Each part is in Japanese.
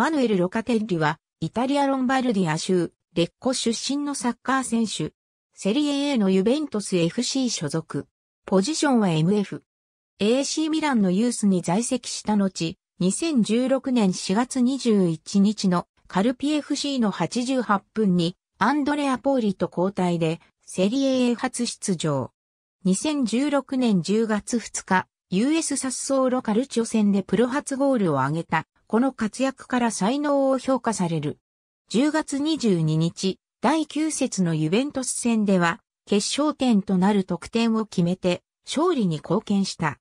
マヌエル・ロカテッリは、イタリア・ロンバルディア州、レッコ出身のサッカー選手。セリエ A のユベントス FC 所属。ポジションは MF。AC ミランのユースに在籍した後、2016年4月21日のカルピ FC の88分にアンドレア・ポーリと交代でセリエ A 初出場。2016年10月2日、US サッソーロカルチョ戦でプロ初ゴールを挙げたこの活躍から才能を評価される。10月22日、第9節のユベントス戦では、決勝点となる得点を決めて、勝利に貢献した。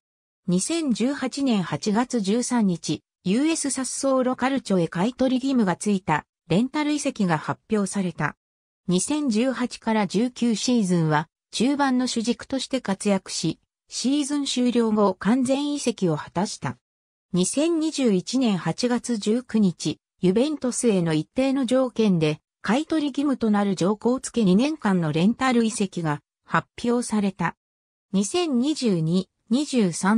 2018年8月13日、US サッソーロカルチョへ買取義務がついた、レンタル移籍が発表された。2018から19シーズンは、中盤の主軸として活躍し、シーズン終了後完全移籍を果たした。2021年8月19日、ユベントスへの一定の条件で、買取義務となる条項付け2年間のレンタル遺跡が発表された。2022-23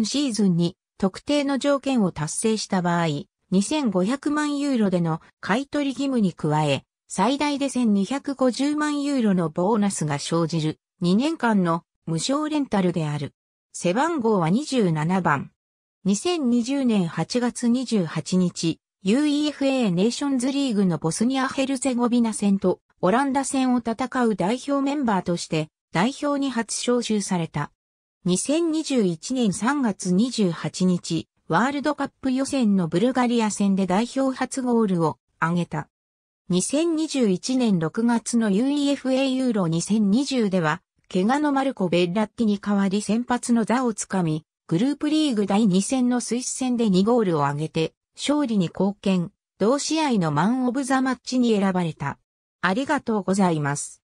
シーズンに特定の条件を達成した場合、2500万ユーロでの買取義務に加え、最大で1250万ユーロのボーナスが生じる2年間の無償レンタルである。背番号は27番。2020年8月28日、UEFA ネーションズリーグのボスニア・ヘルツェゴビナ戦とオランダ戦を戦う代表メンバーとして代表に初招集された。2021年3月28日、ワールドカップ予選のブルガリア戦で代表初ゴールを挙げた。2021年6月の UEFA ユーロ2020では、怪我のマルコ・ベッラッティに代わり先発の座をつかみ、グループリーグ第2戦のスイス戦で2ゴールを挙げて、勝利に貢献、同試合のマン・オブ・ザ・マッチに選ばれた。ありがとうございます。